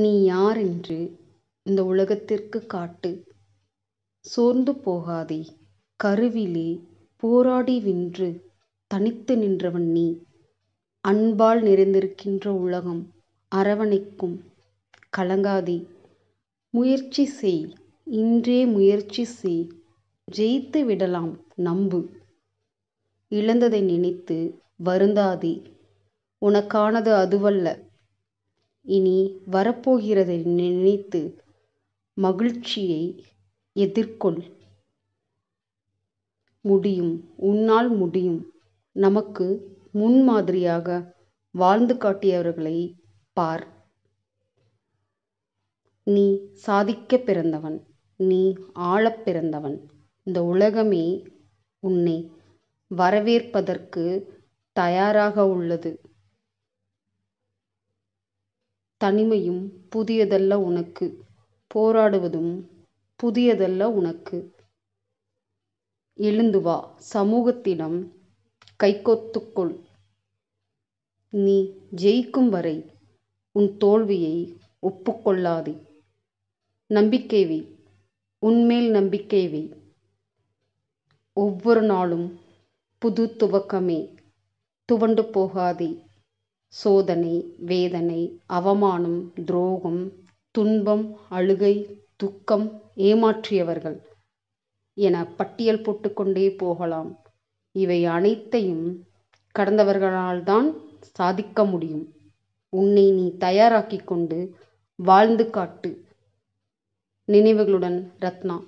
நீ யார் என்று இந்த உலகத்திற்கு காட்டு. சோர்ந்து போகாதே. கருவிலே போராடி வென்று தனித்து நின்றவன் நீ. அன்பால் நிறைந்திருக்கின்ற உலகம் அரவணைக்கும். கலங்காதே. முயற்சி செய். இன்றே முயற்சி செய். ஜெயித்து விடலாம் நம்பு. இழந்ததை நினைத்து வருந்தாதே. உனக்கானது அதுவல்ல. இனி வரப்போகிறதை நினைத்து மகிழ்ச்சியை எதிர்கொள் முடியும் உன்னால் முடியும் நமக்கு முன்மாதிரியாக வாழ்ந்து காட்டியவர்களை பார் நீ சாதிக்க பிறந்தவன் நீ ஆளப் பிறந்தவன் இந்த உலகமே உன்னை வரவேற்பதற்கு தயாராக உள்ளது தனிமையும் புதியதல்ல உனக்கு போராடுவதும் புதியதல்ல உனக்கு. எழுந்து வா சமூகத்திடம் கைகோத்துக்கொள். நீ ஜெயிக்கும் வரை உன் தோல்வியை ஒப்புக்கொள்ளாதே. நம்பிக்கை வை உன்மேல் நம்பிக்கை வை. ஒவ்வொரு நாளும் புது துவக்கமே துவண்டு போகாதே. சோதனை வேதனை அவமானம் துரோகம் துன்பம் அழுகை துக்கம் ஏமாற்றியவர்கள் என பட்டியல் போட்டுக்கொண்டே போகலாம் இவை அனைத்தையும் கடந்தவர்களால் தான் சாதிக்க முடியும் உன்னை நீ தயாராக்கிக் கொண்டு வாழ்ந்து காட்டு நினைவுகளுடன் ரத்னா